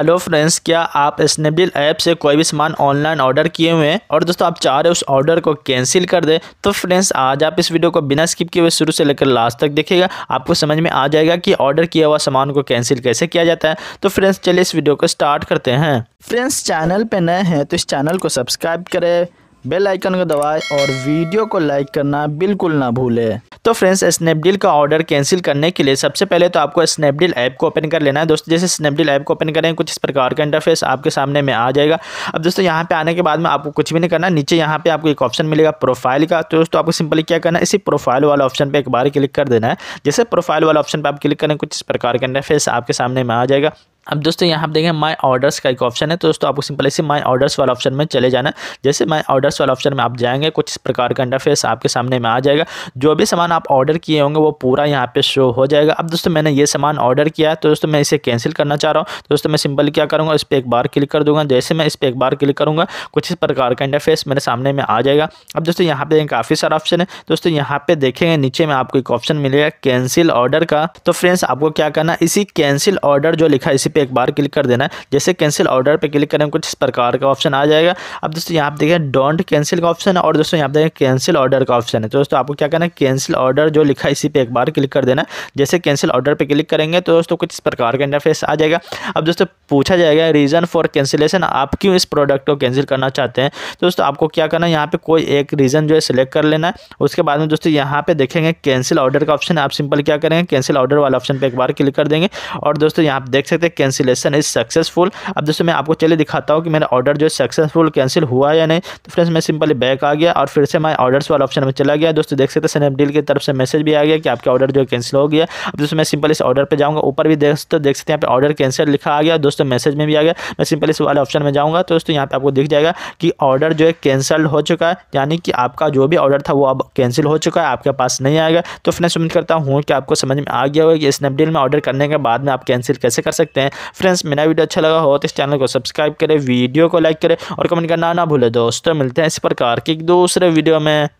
hello friends क्या आप Snapdeal app से कोई भी सामान ऑनलाइन ऑर्डर किए हुए हैं और दोस्तों आप चाह रहे उस ऑर्डर को कैंसिल कर दे तो फ्रेंड्स आज आप इस वीडियो को बिना स्किप किए हुए शुरू से लेकर लास्ट तक देखिएगा आपको समझ में आ जाएगा कि ऑर्डर किया हुआ सामान को कैंसिल कैसे किया जाता है तो फ्रेंड्स चलिए इस वीडियो को स्टार्ट करते हैं फ्रेंड्स चैनल पर नए हैं तो इस चैनल को सब्सक्राइब करें बेल आइकन को दबाएं और वीडियो को लाइक करना बिल्कुल ना भूलें तो फ्रेंड्स स्नैपडील का ऑर्डर कैंसिल करने के लिए सबसे पहले तो आपको स्नैपडील ऐप को ओपन कर लेना है दोस्तों जैसे स्नैपडील ऐप को ओपन करें कुछ इस प्रकार का इंटरफेस आपके सामने में आ जाएगा अब दोस्तों यहाँ पर आने के बाद में आपको कुछ भी नहीं करना नीचे यहाँ पर आपको एक ऑप्शन मिलेगा प्रोफाइल का तो दोस्तों आपको सिंपली क्या करना है इसी प्रोफाइल वाला ऑप्शन पर एक बार क्लिक कर देना है जैसे प्रोफाइल वाला ऑप्शन पर आप क्लिक करें कुछ इस प्रकार का इंटरफेस आपके सामने में आ जाएगा अब दोस्तों यहाँ आप देखें माई ऑर्डर्स का एक ऑप्शन है तो दोस्तों आपको सिंपल इसी माई ऑर्डर्स वाला ऑप्शन में चले जाना जैसे माई ऑर्डर्स वाला ऑप्शन में आप जाएंगे कुछ इस प्रकार का इंटरफेस आपके सामने में आ जाएगा जो भी सामान आप ऑर्डर किए होंगे वो पूरा यहाँ पे शो हो जाएगा अब दोस्तों मैंने ये सामान ऑर्डर किया है तो दोस्तों मैं इसे कैंसिल करना चाह रहा हूँ तो दोस्तों मैं सिंपल क्या करूँगा इस पर एक बार क्लिक कर दूंगा जैसे मैं इस पर एक बार क्लिक करूँगा कुछ इस प्रकार का इंटरफेस मेरे सामने में आ जाएगा अब दोस्तों यहाँ पे काफ़ी सारा ऑप्शन है दोस्तों यहाँ पे देखेंगे नीचे में आपको एक ऑप्शन मिलेगा कैंसिल ऑर्डर का तो फ्रेंड्स आपको क्या करना इसी कैंसिल ऑर्डर जो लिखा इसी पर पे एक बार क्लिक कर देना है जैसे कैंसिल ऑर्डर पर क्लिक करें कुछ इस प्रकार का ऑप्शन आ जाएगा अब दोस्तों यहाँ पर देखें डोंट कैंसिल का ऑप्शन है और दोस्तों यहाँ पर देखें कैंसिल ऑर्डर का ऑप्शन है तो दोस्तों आपको क्या करना है कैंसिल ऑर्डर जो लिखा है इसी पर एक बार क्लिक कर देना जैसे कैंसिल ऑर्डर पर क्लिक करेंगे तो दोस्तों कुछ इस प्रकार का इंटरफेस आ जाएगा अब दोस्तों पूछा जाएगा रीज़न फॉर कैंसिलेशन आप क्यों इस प्रोडक्ट को कैंसिल करना चाहते हैं तो दोस्तों आपको क्या करना है यहाँ पे कोई एक रीज़न जो है सिलेक्ट कर लेना है उसके बाद में दोस्तों यहाँ पे देखेंगे कैंसिल ऑर्डर का ऑप्शन आप सिंपल क्या करेंगे कैंसिल ऑर्डर वाला ऑप्शन पे एक बार क्लिक कर देंगे और दोस्तों यहाँ देख सकते हैं कैंसिलेशन इज़ सक्सेसफुल अब दोस्तों मैं आपको चले दिखाता हूँ कि मेरा ऑर्डर जो है सक्सेसफुल कैंसिल हुआ या नहीं तो फ्रेंड्स मैं सिंपली बैक आ गया और फिर से मैं ऑर्डर्स वाला ऑप्शन में चला गया दोस्तों देख सकते हैं स्नैपडील की तरफ से मैसेज भी आ गया कि आपका ऑर्डर जो है कैंसिल हो गया अब दोस्तों मैं सिंपल इस ऑर्डर पर जाऊँगा ऊपर भी दोस्तों देख सकते हैं यहाँ पर ऑर्डर कैंसिल लिखा आ गया दोस्तों मैसेज में भी आ गया मैं सिंपल इस वाले ऑप्शन में जाऊँगा तो दोस्तों यहाँ पर आपको दिख जाएगा कि ऑर्डर जो है कैंसल हो चुका है यानी कि आपका जो भी ऑर्डर था वो अब कैंसिल हो चुका है आपके पास नहीं आएगा तो फ्रेंड्स उम्मीद करता हूँ कि आपको समझ में आ गया होगा कि स्नैपडील में ऑर्डर करने के बाद में आप कैंसिल कैसे कर सकते हैं हैं फ्रेंड्स मेरा वीडियो अच्छा लगा हो तो इस चैनल को सब्सक्राइब करें वीडियो को लाइक करें और कमेंट करना ना भूलें दोस्तों मिलते हैं इस प्रकार के एक दूसरे वीडियो में